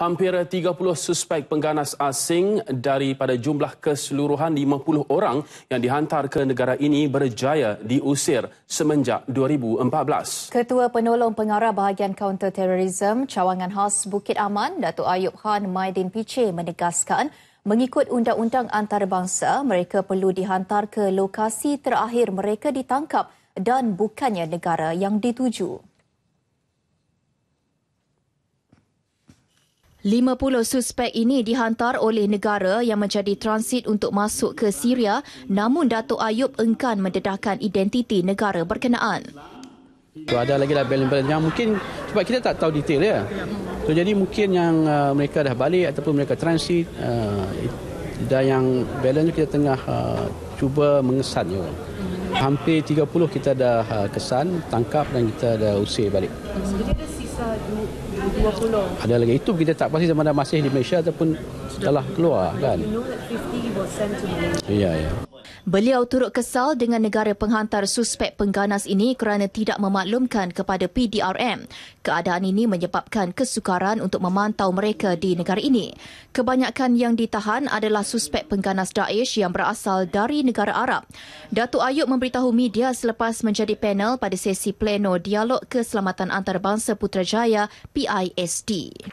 Hampir 30 suspek pengganas asing daripada jumlah keseluruhan 50 orang yang dihantar ke negara ini berjaya diusir semenjak 2014. Ketua Penolong Pengarah Bahagian Counter Terrorism Cawangan Khas Bukit Aman, Datuk Ayub Khan Maidin Piche menegaskan mengikut undang-undang antarabangsa, mereka perlu dihantar ke lokasi terakhir mereka ditangkap dan bukannya negara yang dituju. 50 suspek ini dihantar oleh negara yang menjadi transit untuk masuk ke Syria namun Datuk Ayub enggan mendedahkan identiti negara berkenaan. So, ada lagi lah balance yang mungkin sebab kita tak tahu detail ya. So, jadi mungkin yang uh, mereka dah balik ataupun mereka transit uh, dan yang balance kita tengah uh, cuba mengesan. Ya. Hampir 30 kita dah uh, kesan, tangkap dan kita dah usir balik. Jadi ada sisa 20? Ada lagi. Itu kita tak pasti sama ada masih di Malaysia ataupun telah keluar kan. You know Ya, ya. Beliau turut kesal dengan negara penghantar suspek pengganas ini kerana tidak memaklumkan kepada PDRM. Keadaan ini menyebabkan kesukaran untuk memantau mereka di negara ini. Kebanyakan yang ditahan adalah suspek pengganas Daesh yang berasal dari negara Arab. Datuk Ayub memberitahu media selepas menjadi panel pada sesi pleno Dialog Keselamatan Antarabangsa Putrajaya PISD.